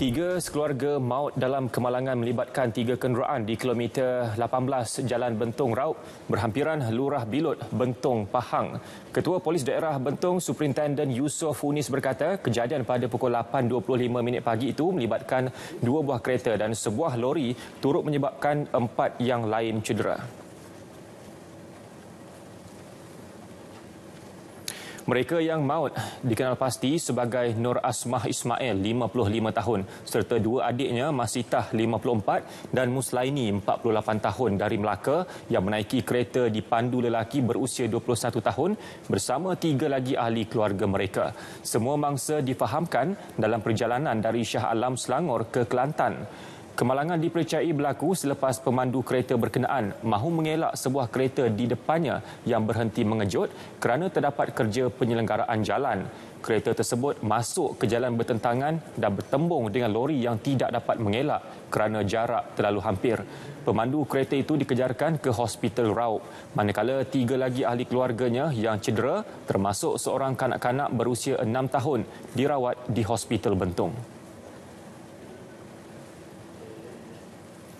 Tiga sekeluarga maut dalam kemalangan melibatkan tiga kenderaan di kilometer 18 Jalan Bentong Raup berhampiran Lurah Bilut Bentong Pahang. Ketua Polis Daerah Bentong Superintendent Yusof Unis berkata kejadian pada pukul 8.25 pagi itu melibatkan dua buah kereta dan sebuah lori turut menyebabkan empat yang lain cedera. Mereka yang maut dikenal pasti sebagai Nur Asmah Ismail, 55 tahun, serta dua adiknya Masitah, 54 dan Muslaini, 48 tahun dari Melaka yang menaiki kereta dipandu lelaki berusia 21 tahun bersama tiga lagi ahli keluarga mereka. Semua mangsa difahamkan dalam perjalanan dari Shah Alam Selangor ke Kelantan. Kemalangan dipercayai berlaku selepas pemandu kereta berkenaan mahu mengelak sebuah kereta di depannya yang berhenti mengejut kerana terdapat kerja penyelenggaraan jalan. Kereta tersebut masuk ke jalan bertentangan dan bertembung dengan lori yang tidak dapat mengelak kerana jarak terlalu hampir. Pemandu kereta itu dikejarkan ke hospital Raub. Manakala tiga lagi ahli keluarganya yang cedera termasuk seorang kanak-kanak berusia enam tahun dirawat di hospital Bentong.